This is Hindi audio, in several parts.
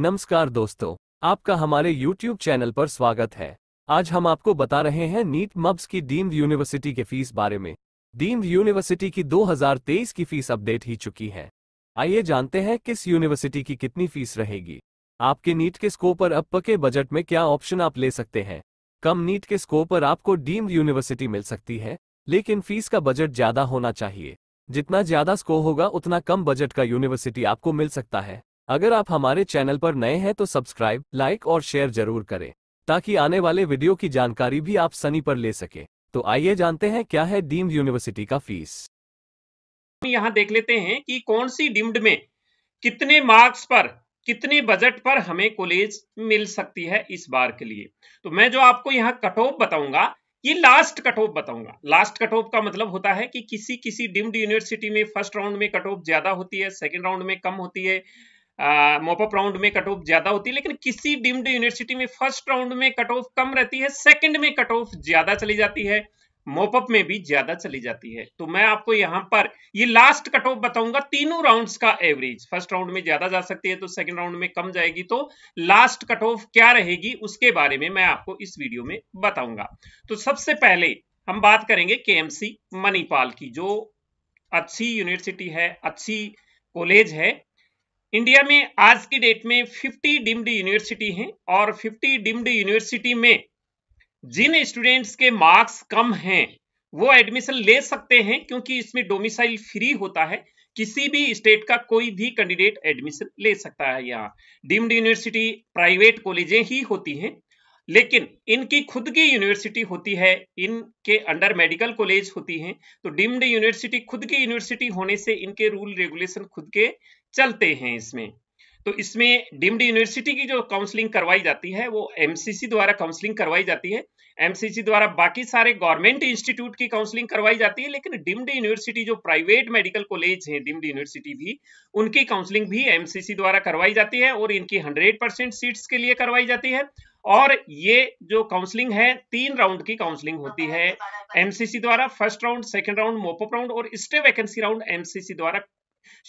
नमस्कार दोस्तों आपका हमारे YouTube चैनल पर स्वागत है आज हम आपको बता रहे हैं नीट मब्स की डीम्ड यूनिवर्सिटी के फीस बारे में डीम्ड यूनिवर्सिटी की 2023 की फीस अपडेट ही चुकी है आइए जानते हैं किस यूनिवर्सिटी की कितनी फीस रहेगी आपके नीट के स्कोर पर अब पके बजट में क्या ऑप्शन आप ले सकते हैं कम नीट के स्कोर पर आपको डीम्ड यूनिवर्सिटी मिल सकती है लेकिन फीस का बजट ज्यादा होना चाहिए जितना ज्यादा स्कोर होगा उतना कम बजट का यूनिवर्सिटी आपको मिल सकता है अगर आप हमारे चैनल पर नए हैं तो सब्सक्राइब लाइक और शेयर जरूर करें ताकि आने वाले वीडियो की जानकारी भी आप सनी पर ले सके तो आइए जानते हैं क्या है डीम्ड यूनिवर्सिटी का फीस यहाँ देख लेते हैं कि कौन सी डीम्ड में कितने मार्क्स पर कितने बजट पर हमें कॉलेज मिल सकती है इस बार के लिए तो मैं जो आपको यहाँ कट ऑफ बताऊंगा ये लास्ट कट ऑफ बताऊंगा लास्ट कट ऑफ का मतलब होता है कि किसी किसी डिम्ड यूनिवर्सिटी में फर्स्ट राउंड में कट ऑफ ज्यादा होती है सेकेंड राउंड में कम होती है मोपअप राउंड में कट ऑफ ज्यादा होती है लेकिन किसी डीम्ड यूनिवर्सिटी में फर्स्ट राउंड में कट ऑफ कम रहती है सेकंड में कट ऑफ ज्यादा चली जाती है मोपअप में भी ज्यादा चली जाती है तो मैं आपको यहां पर ये लास्ट कट ऑफ बताऊंगा तीनों राउंड्स का एवरेज फर्स्ट राउंड में ज्यादा जा सकती है तो सेकंड राउंड में कम जाएगी तो लास्ट कट ऑफ क्या रहेगी उसके बारे में मैं आपको इस वीडियो में बताऊंगा तो सबसे पहले हम बात करेंगे के मणिपाल की जो अच्छी यूनिवर्सिटी है अच्छी कॉलेज है इंडिया में आज की डेट में 50 डीम्ड यूनिवर्सिटी हैं और 50 डीम्ड यूनिवर्सिटी में जिन स्टूडेंट्स के मार्क्स कम हैं वो एडमिशन ले सकते हैं क्योंकि इसमें डोमिसाइल फ्री होता है किसी भी स्टेट का कोई भी कैंडिडेट एडमिशन ले सकता है यहाँ डीम्ड यूनिवर्सिटी प्राइवेट कॉलेजें ही होती हैं लेकिन इनकी खुद की यूनिवर्सिटी होती है इनके अंडर मेडिकल कॉलेज होती हैं तो डीम्ड यूनिवर्सिटी खुद की यूनिवर्सिटी होने से इनके रूल रेगुलेशन खुद के चलते हैं इसमें तो इसमें डीम्ड यूनिवर्सिटी की जो काउंसलिंग करवाई जाती है वो एमसीसी द्वारा काउंसलिंग करवाई जाती है एमसीसी द्वारा बाकी सारे गवर्नमेंट इंस्टीट्यूट की काउंसलिंग करवाई जाती है लेकिन डिम्ड यूनिवर्सिटी जो प्राइवेट मेडिकल कॉलेज है डिम्ड यूनिवर्सिटी भी उनकी काउंसलिंग भी एमसीसी द्वारा करवाई जाती है और इनकी हंड्रेड परसेंट सीट्स के लिए करवाई जाती है और ये जो काउंसलिंग है तीन राउंड की काउंसलिंग होती है एमसीसी द्वारा first round second round mop up round और स्टे वैकेंसी राउंड एमसीसी द्वारा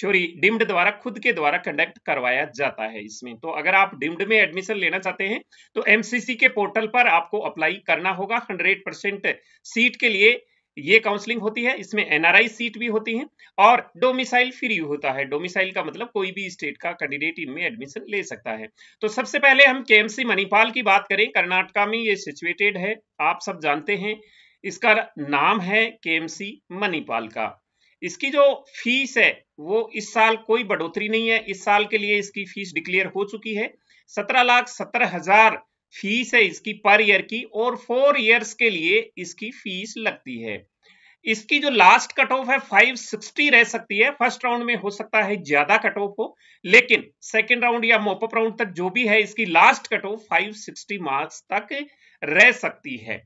सॉरी डिम्ड द्वारा खुद के द्वारा कंडक्ट करवाया जाता है इसमें तो अगर आप डिम्ड में एडमिशन लेना चाहते हैं तो एमसीसी के पोर्टल पर आपको अप्लाई करना होगा हंड्रेड परसेंट सीट के लिए ये काउंसलिंग होती है इसमें एनआरआई सीट भी होती है और डोमिसाइल फ्री होता है डोमिसाइल का मतलब कोई भी स्टेट का कैंडिडेट इनमें एडमिशन ले सकता है तो सबसे पहले हम केएमसी मणिपाल की बात करें कर्नाटका में ये सिचुएटेड है आप सब जानते हैं इसका नाम है के मणिपाल का इसकी जो फीस है वो इस साल कोई बढ़ोतरी नहीं है इस साल के लिए इसकी फीस डिक्लेयर हो चुकी है सत्रह लाख सत्तर हजार फीस है इसकी पर ईयर की और फोर ईयर्स के लिए इसकी फीस लगती है इसकी जो लास्ट कट ऑफ है 560 रह सकती है फर्स्ट राउंड में हो सकता है ज्यादा कट ऑफ हो लेकिन सेकेंड राउंड या मोपअप राउंड तक जो भी है इसकी लास्ट कट ऑफ 560 मार्क्स तक रह सकती है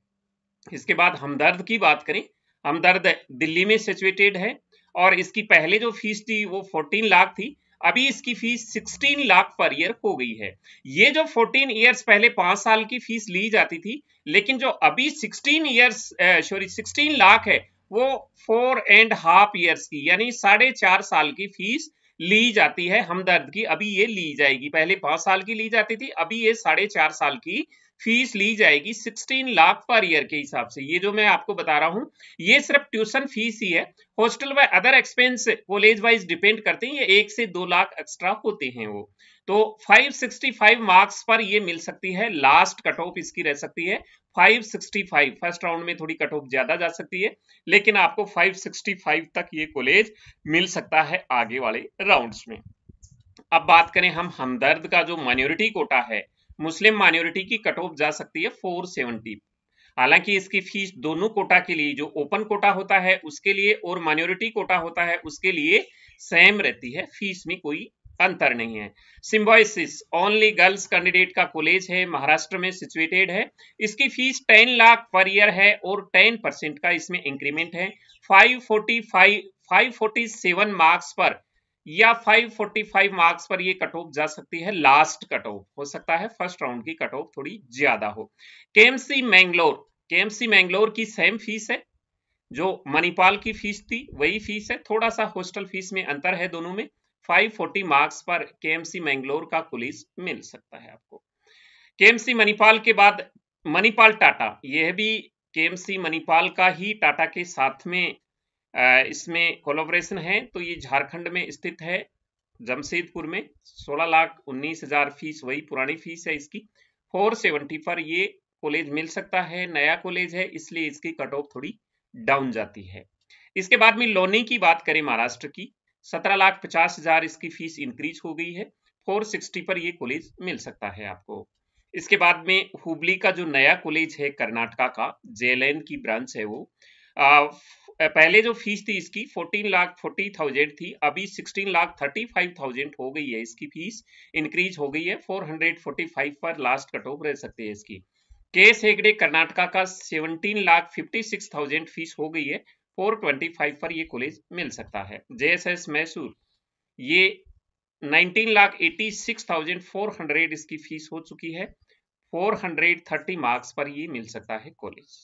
इसके बाद हमदर्द की बात करें हमदर्द दिल्ली में सिचुएटेड है और इसकी पहले जो फीस थी वो 14 लाख थी अभी इसकी फीस 16 लाख पर ईयर हो गई है ये जो 14 ईयर्स पहले पांच साल की फीस ली जाती थी लेकिन जो अभी 16 ईयर्स सॉरी 16 लाख है वो फोर एंड हाफ ईयर्स की यानी साढ़े चार साल की फीस ली जाती है हमदर्द की अभी ये ली जाएगी पहले पांच साल की ली जाती थी अभी ये साढ़े चार साल की फीस ली जाएगी सिक्सटीन लाख पर ईयर के हिसाब से ये जो मैं आपको बता रहा हूँ ये सिर्फ ट्यूशन फीस ही है हॉस्टल व other expense college wise depend करते हैं ये एक से दो लाख एक्स्ट्रा होते हैं वो तो 565 मार्क्स पर ये मिल सकती है लास्ट कट ऑफ इसकी रह सकती है 565 फर्स्ट राउंड में थोड़ी कट ऑफ ज्यादा जा सकती है लेकिन आपको 565 तक ये कॉलेज मिल सकता है आगे वाले राउंड्स में अब बात करें हम हमदर्द का जो माइनॉरिटी कोटा है मुस्लिम माइनॉरिटी की कट ऑफ जा सकती है फोर सेवेंटी हालांकि इसकी फीस दोनों कोटा के लिए जो ओपन कोटा होता है उसके लिए और माइनॉरिटी कोटा होता है उसके लिए सेम रहती है फीस में कोई अंतर नहीं है सिम्बॉइसिस ओनली गर्ल्स कैंडिडेट का कॉलेज है महाराष्ट्र में सिचुएटेड है इसकी फीस 10 लाख पर ईयर है और 10 परसेंट का इसमें इंक्रीमेंट है 545 547 मार्क्स पर या 545 मार्क्स पर ये कट ऑफ जा सकती है लास्ट कट ऑफ हो सकता है फर्स्ट राउंड की कट ऑफ थोड़ी ज्यादा हो केएमसी मैंगलोर केएमसी मैंगलोर की सेम फीस है जो मणिपाल की फीस थी वही फीस है थोड़ा सा हॉस्टल फीस में अंतर है दोनों में 540 मार्क्स पर केएमसी मैंगलोर का पुलिस मिल सकता है आपको केएमसी मणिपाल के बाद मणिपाल टाटा यह भी केएमसी मणिपाल का ही टाटा के साथ में इसमें कोलोब्रेशन है तो ये झारखंड में स्थित है जमशेदपुर में सोलह लाख उन्नीस हजार फीस वही पुरानी फीस है इसकी फोर सेवेंटी पर ये कॉलेज मिल सकता है नया कॉलेज है इसलिए इसकी कट ऑफ थोड़ी डाउन जाती है इसके बाद में लोनी की बात करें महाराष्ट्र की सत्रह लाख पचास हजार इसकी फीस इंक्रीज हो गई है फोर सिक्सटी पर ये कॉलेज मिल सकता है आपको इसके बाद में हुबली का जो नया कॉलेज है कर्नाटका का जेएलएन की ब्रांच है वो पहले जो फीस थी इसकी फोर्टीन लाख फोर्टी थाउजेंड थी अभी sixteen lakh thirty five thousand हो गई है इसकी फीस इंक्रीज हो गई है फोर हंड्रेड फोर्टी फाइव पर लास्ट कट ऑफ रह सकते हैं इसकी केस हेगड़े कर्नाटका का seventeen lakh fifty six thousand fees हो गई है फोर ट्वेंटी फाइव पर ये कॉलेज मिल सकता है एस मैसूर ये nineteen lakh eighty six thousand four hundred इसकी फीस हो चुकी है फोर हंड्रेड थर्टी मार्क्स पर ये मिल सकता है कॉलेज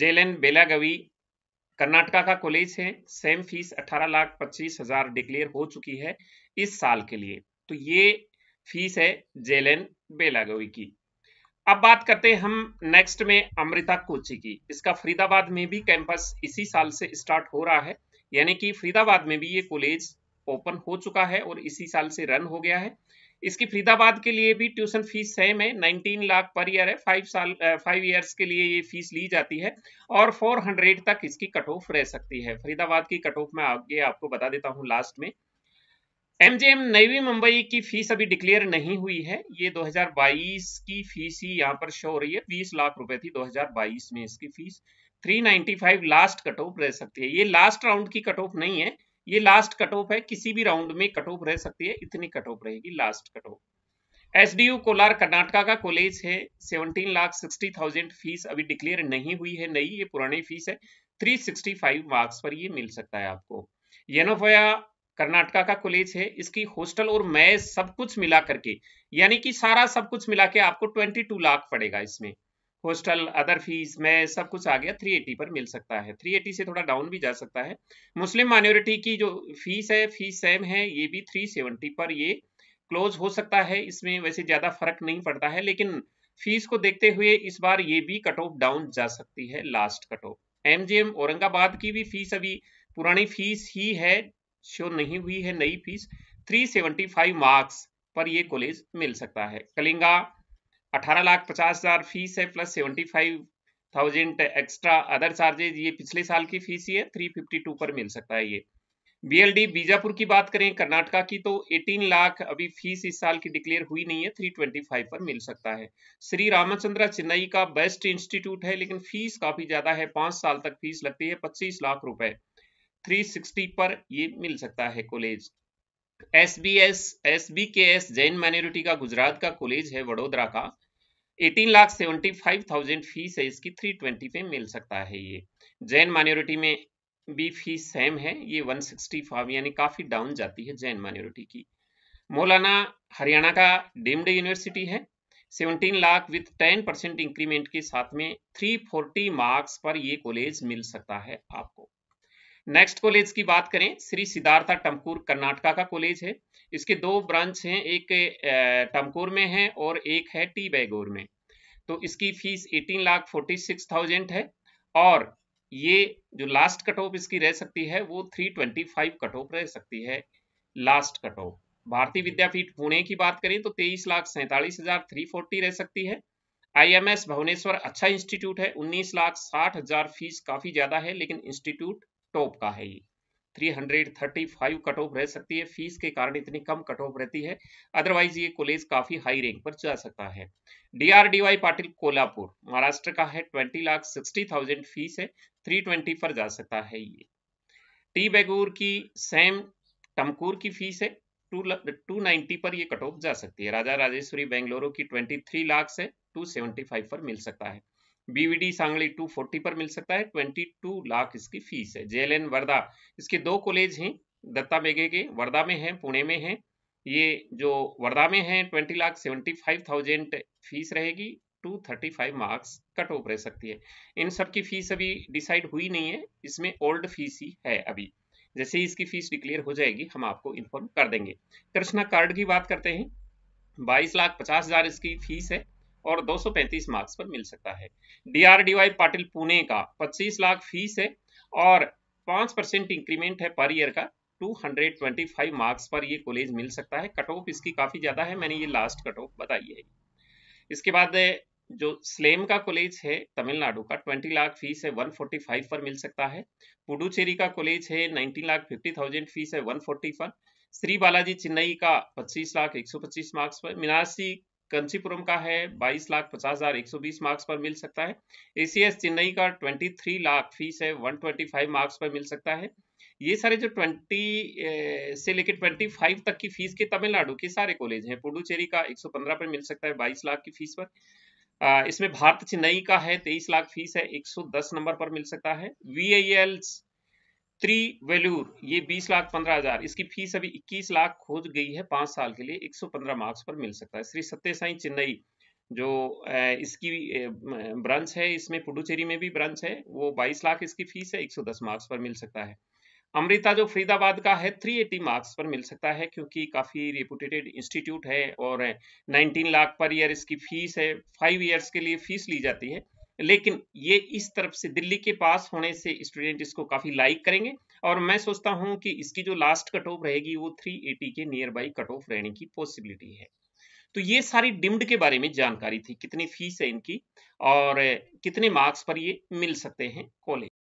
जेलन बेलागवी कर्नाटका का कॉलेज है सेम फीस अठारह लाख पच्चीस हजार डिक्लेयर हो चुकी है इस साल के लिए तो ये फीस है जेलेन बेलागोई की अब बात करते हैं हम नेक्स्ट में अमृता कोची की इसका फरीदाबाद में भी कैंपस इसी साल से स्टार्ट हो रहा है यानी कि फरीदाबाद में भी ये कॉलेज ओपन हो चुका है और इसी साल से रन हो गया है इसकी फरीदाबाद के लिए भी ट्यूशन फीस सेम है नाइनटीन लाख पर ईयर है फाइव साल फाइव ईयर्स के लिए ये फीस ली जाती है और फोर हंड्रेड तक इसकी कट ऑफ रह सकती है फरीदाबाद की कट ऑफ मैं आगे आपको बता देता हूँ लास्ट में एमजेएम नई मुंबई की फीस अभी डिक्लेयर नहीं हुई है ये 2022 की फीस ही यहाँ पर शो हो रही है 20 लाख रुपए थी 2022 में इसकी फीस 395 लास्ट कट ऑफ रह सकती है ये लास्ट राउंड की कट ऑफ नहीं है ये लास्ट कट ऑफ है किसी भी राउंड में कट ऑफ रह सकती है इतनी कट ऑफ रहेगी last cut off S D U Kolar Karnataka का कॉलेज है seventeen lakh sixty thousand fees अभी डिक्लेयर नहीं हुई है नई ये पुरानी फीस है थ्री सिक्सटी फाइव मार्क्स पर ये मिल सकता है आपको येनोफोया कर्नाटका का कॉलेज है इसकी हॉस्टल और मैस सब कुछ मिला करके यानी कि सारा सब कुछ मिला के आपको ट्वेंटी टू लाख पड़ेगा इसमें होस्टल अदर फीस में सब कुछ आ गया 380 पर मिल सकता है 380 से थोड़ा डाउन भी जा सकता है मुस्लिम माइनॉरिटी की जो फीस है फीस सेम है ये भी 370 पर ये क्लोज हो सकता है इसमें वैसे ज़्यादा फर्क नहीं पड़ता है लेकिन फीस को देखते हुए इस बार ये भी कट ऑफ डाउन जा सकती है last cut off M M Aurangabad की भी फीस अभी पुरानी फीस ही है शो नहीं हुई है नई फीस 375 मार्क्स पर ये कॉलेज मिल सकता है कलिंगा अठारह लाख पचास हज़ार फीस है plus seventy five thousand extra other charges ये पिछले साल की फीस ही है थ्री फिफ्टी टू पर मिल सकता है ये बीएलडी बीजापुर की बात करें कर्नाटका की तो 18 लाख अभी फीस इस साल की डिक्लेयर हुई नहीं है 325 पर मिल सकता है श्री रामचंद्रा चेन्नई का बेस्ट इंस्टीट्यूट है लेकिन फीस काफी ज्यादा है पांच साल तक फीस लगती है पच्चीस लाख रुपए सिक्सटी पर ये मिल सकता है college S B S S B K S Jain minority का गुजरात का कॉलेज है वडोदरा का eighteen lakh seventy five thousand fees है इसकी थ्री ट्वेंटी पे मिल सकता है ये जैन माइनॉरिटी में भी फीस सेम है ये वन सिक्सटी फाइव यानी काफ़ी डाउन जाती है जैन माइनॉरिटी की मौलाना हरियाणा का डिम्ड यूनिवर्सिटी है 17 लाख विथ 10 परसेंट इंक्रीमेंट के साथ में 340 मार्क्स पर ये कॉलेज मिल सकता है आपको नेक्स्ट कॉलेज की बात करें श्री सिद्धार्था टमकूर कर्नाटका का कॉलेज है इसके दो ब्रांच हैं एक टमकूर में है और एक है टी बैगोर में तो इसकी fees eighteen lakh forty six thousand है और ये जो लास्ट कट ऑफ इसकी रह सकती है वो three twenty five cut off रह सकती है लास्ट कट ऑफ भारतीय विद्यापीठ पुणे की बात करें तो तेईस लाख सैंतालीस हजार थ्री फोर्टी रह सकती है आईएमएस भुवनेश्वर अच्छा इंस्टीट्यूट है उन्नीस लाख साठ हजार फीस काफी ज्यादा है लेकिन इंस्टीट्यूट टॉप का है ये 335 कट ऑफ रह सकती है फीस के कारण इतनी कम कट ऑफ रहती है अदरवाइज ये कॉलेज काफी हाई रैंक पर जा सकता है डीआरडीवाई पाटिल कोल्हापुर महाराष्ट्र का है 20 लाख 60 थाउजेंड फीस है 320 पर जा सकता है ये टी बेगूर की सेम टमकूर की फीस है टू टू नाइन्टी पर ये कट ऑफ जा सकती है राजा राजेश्वरी बेंगलोरो की ट्वेंटी थ्री लाख से टू सेवेंटी फाइव पर मिल सकता है बीवीडी सांगली 240 पर मिल सकता है 22 लाख इसकी फीस है जेएलएन वर्धा इसके दो कॉलेज हैं दत्ता बेगे के वर्धा में हैं पुणे में हैं ये जो वर्धा में हैं 20 लाख 75,000 फीस रहेगी 235 मार्क्स कट ऑफ रह सकती है इन सब की फीस अभी डिसाइड हुई नहीं है इसमें ओल्ड फीस ही है अभी जैसे ही इसकी फीस डिक्लेयर हो जाएगी हम आपको इन्फॉर्म कर देंगे कृष्णा कार्ड की बात करते हैं बाईस लाख पचास हजार इसकी फीस है और 235 मार्क्स पर मिल सकता है डीआरडीवाई पाटिल पुणे का 25 लाख फीस है और 5 परसेंट इंक्रीमेंट है पर ईयर का 225 मार्क्स पर ये कॉलेज मिल सकता है कट ऑफ इसकी काफ़ी ज़्यादा है मैंने ये लास्ट कट ऑफ बताई है इसके बाद जो स्लेम का कॉलेज है तमिलनाडु का 20 लाख फीस है 145 पर मिल सकता है पुडुचेरी का कॉलेज है 19 लाख 50,000 फीस है 140 पर श्री बालाजी चेन्नई का 25 लाख 125 मार्क्स पर मिनासी कंसीपुरम का है बाईस लाख पचास हजार एक सौ बीस मार्क्स पर मिल सकता है एसीएस चेन्नई का ट्वेंटी थ्री लाख फीस है वन ट्वेंटी फाइव मार्क्स पर मिल सकता है ये सारे जो ट्वेंटी से लेकर ट्वेंटी फाइव तक की फीस के तमिलनाडु के सारे कॉलेज हैं पुडुचेरी का एक सौ पंद्रह पर मिल सकता है बाईस लाख की फीस पर इसमें भारत चेन्नई का है तेईस लाख फीस है एक सौ दस नंबर पर मिल सकता है वी त्री वेलूर ये बीस लाख पंद्रह हजार इसकी फीस अभी इक्कीस लाख हो गई है पाँच साल के लिए एक सौ पंद्रह मार्क्स पर मिल सकता है श्री सत्य साई चेन्नई जो इसकी ब्रांच है इसमें पुडुचेरी में भी ब्रांच है वो बाईस लाख इसकी फीस है एक सौ दस मार्क्स पर मिल सकता है अमृता जो फरीदाबाद का है 380 मार्क्स पर मिल सकता है क्योंकि काफ़ी रेपुटेटेड इंस्टीट्यूट है और 19 लाख पर ईयर इसकी फीस है फाइव ईयर्स के लिए फीस ली जाती है लेकिन ये इस तरफ से दिल्ली के पास होने से स्टूडेंट इसको काफ़ी लाइक करेंगे और मैं सोचता हूं कि इसकी जो लास्ट कट ऑफ रहेगी वो 380 के नियर बाई कट ऑफ रहने की पॉसिबिलिटी है तो ये सारी डिम्ड के बारे में जानकारी थी कितनी फीस है इनकी और कितने मार्क्स पर ये मिल सकते हैं कॉलेज